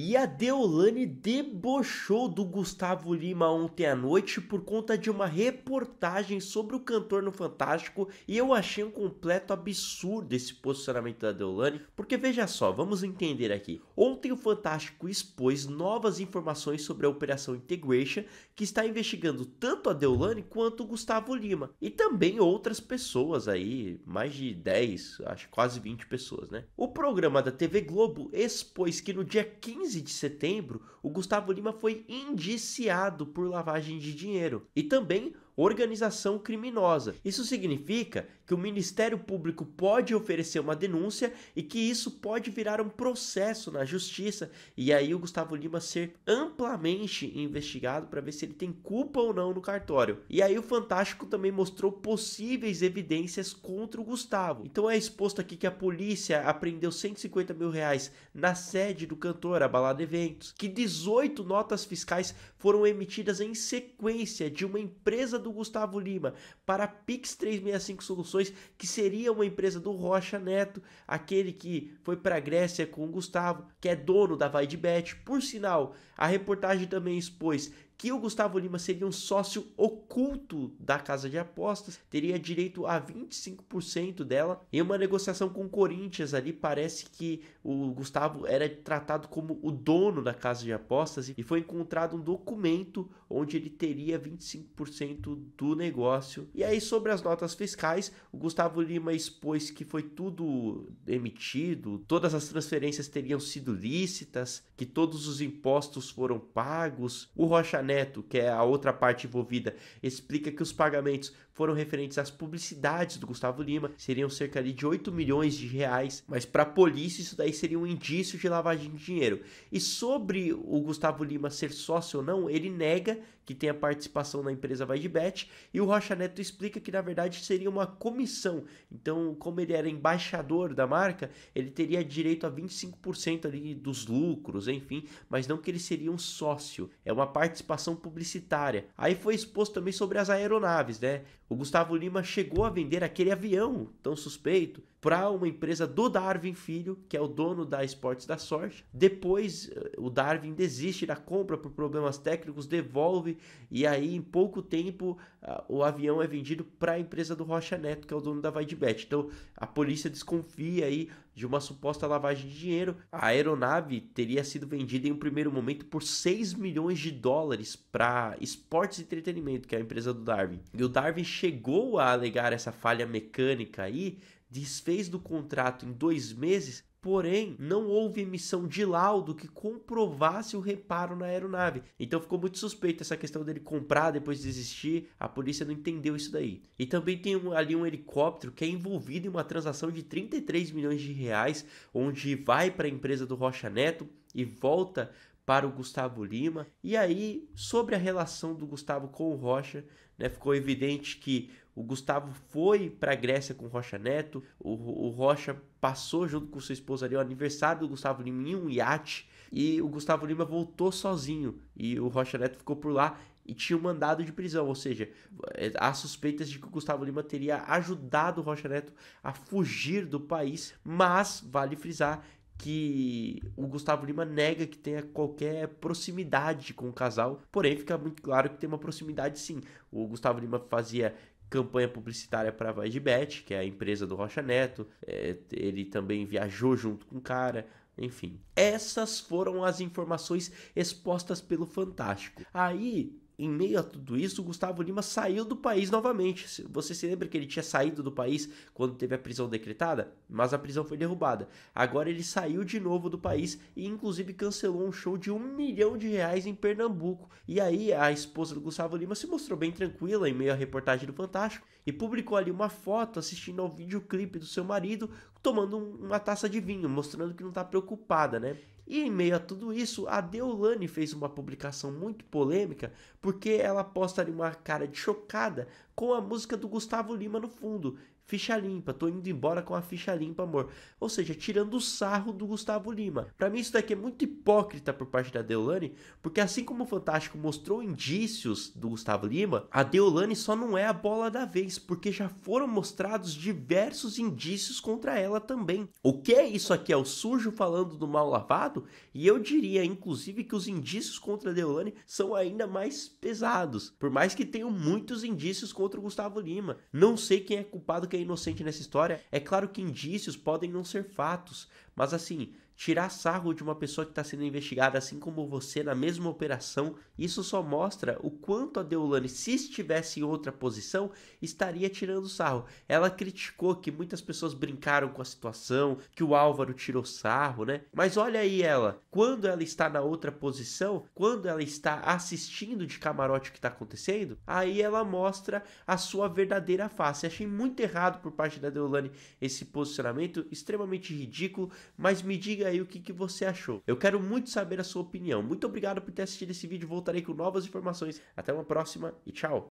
E a Deolane debochou do Gustavo Lima ontem à noite por conta de uma reportagem sobre o cantor no Fantástico e eu achei um completo absurdo esse posicionamento da Deolane, porque veja só, vamos entender aqui. Ontem o Fantástico expôs novas informações sobre a Operação Integration que está investigando tanto a Deolane quanto o Gustavo Lima e também outras pessoas aí, mais de 10, acho quase 20 pessoas, né? O programa da TV Globo expôs que no dia 15 15 de setembro, o Gustavo Lima foi indiciado por lavagem de dinheiro e também organização criminosa. Isso significa que o Ministério Público pode oferecer uma denúncia e que isso pode virar um processo na justiça e aí o Gustavo Lima ser amplamente investigado para ver se ele tem culpa ou não no cartório. E aí o Fantástico também mostrou possíveis evidências contra o Gustavo. Então é exposto aqui que a polícia apreendeu 150 mil reais na sede do cantor, a Balada Eventos, que 18 notas fiscais foram emitidas em sequência de uma empresa do do Gustavo Lima para a Pix 365 Soluções, que seria uma empresa do Rocha Neto, aquele que foi para a Grécia com o Gustavo, que é dono da Vaidbet. Por sinal, a reportagem também expôs que o Gustavo Lima seria um sócio oculto da casa de apostas, teria direito a 25% dela. Em uma negociação com o Corinthians ali, parece que o Gustavo era tratado como o dono da casa de apostas e foi encontrado um documento onde ele teria 25% do negócio. E aí sobre as notas fiscais, o Gustavo Lima expôs que foi tudo emitido, todas as transferências teriam sido lícitas, que todos os impostos foram pagos. O Rocha Neto, que é a outra parte envolvida, explica que os pagamentos foram referentes às publicidades do Gustavo Lima, seriam cerca de 8 milhões de reais, mas para a polícia isso daí seria um indício de lavagem de dinheiro. E sobre o Gustavo Lima ser sócio ou não, ele nega que tem a participação na empresa VaiDBet, e o Rocha Neto explica que na verdade seria uma comissão. Então, como ele era embaixador da marca, ele teria direito a 25% ali dos lucros, enfim, mas não que ele seria um sócio, é uma participação publicitária. Aí foi exposto também sobre as aeronaves, né? O Gustavo Lima chegou a vender aquele avião tão suspeito para uma empresa do Darwin Filho, que é o dono da Esportes da Sorte. Depois, eh, o Darwin desiste da compra por problemas técnicos, devolve e aí, em pouco tempo, o avião é vendido para a empresa do Rocha Neto, que é o dono da Vaidbet. Então, a polícia desconfia aí de uma suposta lavagem de dinheiro. A aeronave teria sido vendida em um primeiro momento por 6 milhões de dólares para Esportes e Entretenimento, que é a empresa do Darwin. E o Darwin chegou a alegar essa falha mecânica aí desfez do contrato em dois meses, porém não houve emissão de laudo que comprovasse o reparo na aeronave. Então ficou muito suspeito essa questão dele comprar depois desistir. A polícia não entendeu isso daí. E também tem um, ali um helicóptero que é envolvido em uma transação de 33 milhões de reais, onde vai para a empresa do Rocha Neto e volta para o Gustavo Lima. E aí, sobre a relação do Gustavo com o Rocha, né, ficou evidente que o Gustavo foi para a Grécia com o Rocha Neto, o, o, Rocha passou junto com sua esposa ali o aniversário do Gustavo Lima em um iate, e o Gustavo Lima voltou sozinho, e o Rocha Neto ficou por lá e tinha um mandado de prisão, ou seja, é, há suspeitas de que o Gustavo Lima teria ajudado o Rocha Neto a fugir do país, mas vale frisar que o Gustavo Lima nega que tenha qualquer proximidade com o casal, porém fica muito claro que tem uma proximidade sim. O Gustavo Lima fazia campanha publicitária para a VideBet, que é a empresa do Rocha Neto, é, ele também viajou junto com o cara, enfim. Essas foram as informações expostas pelo Fantástico. Aí em meio a tudo isso, Gustavo Lima saiu do país novamente. Você se lembra que ele tinha saído do país quando teve a prisão decretada? Mas a prisão foi derrubada. Agora ele saiu de novo do país e, inclusive, cancelou um show de um milhão de reais em Pernambuco. E aí a esposa do Gustavo Lima se mostrou bem tranquila em meio à reportagem do Fantástico e publicou ali uma foto assistindo ao videoclipe do seu marido tomando uma taça de vinho, mostrando que não está preocupada, né? E em meio a tudo isso, a Deolane fez uma publicação muito polêmica porque ela posta ali uma cara de chocada com a música do Gustavo Lima no fundo Ficha limpa, tô indo embora com a ficha limpa, amor. Ou seja, tirando o sarro do Gustavo Lima. Para mim isso daqui é muito hipócrita por parte da Deolane, porque assim como o Fantástico mostrou indícios do Gustavo Lima, a Deolane só não é a bola da vez, porque já foram mostrados diversos indícios contra ela também. O que é isso aqui? É o sujo falando do mal lavado? E eu diria, inclusive, que os indícios contra a Deolane são ainda mais pesados. Por mais que tenham muitos indícios contra o Gustavo Lima. Não sei quem é culpado, quem é inocente nessa história. É claro que indícios podem não ser fatos, mas assim, Tirar sarro de uma pessoa que está sendo investigada, assim como você, na mesma operação, isso só mostra o quanto a Deolane, se estivesse em outra posição, estaria tirando sarro. Ela criticou que muitas pessoas brincaram com a situação, que o Álvaro tirou sarro, né? Mas olha aí ela, quando ela está na outra posição, quando ela está assistindo de camarote o que está acontecendo, aí ela mostra a sua verdadeira face. Achei muito errado por parte da Deolane esse posicionamento, extremamente ridículo, mas me diga aí o que, que você achou. Eu quero muito saber a sua opinião. Muito obrigado por ter assistido esse vídeo. Voltarei com novas informações. Até uma próxima e tchau!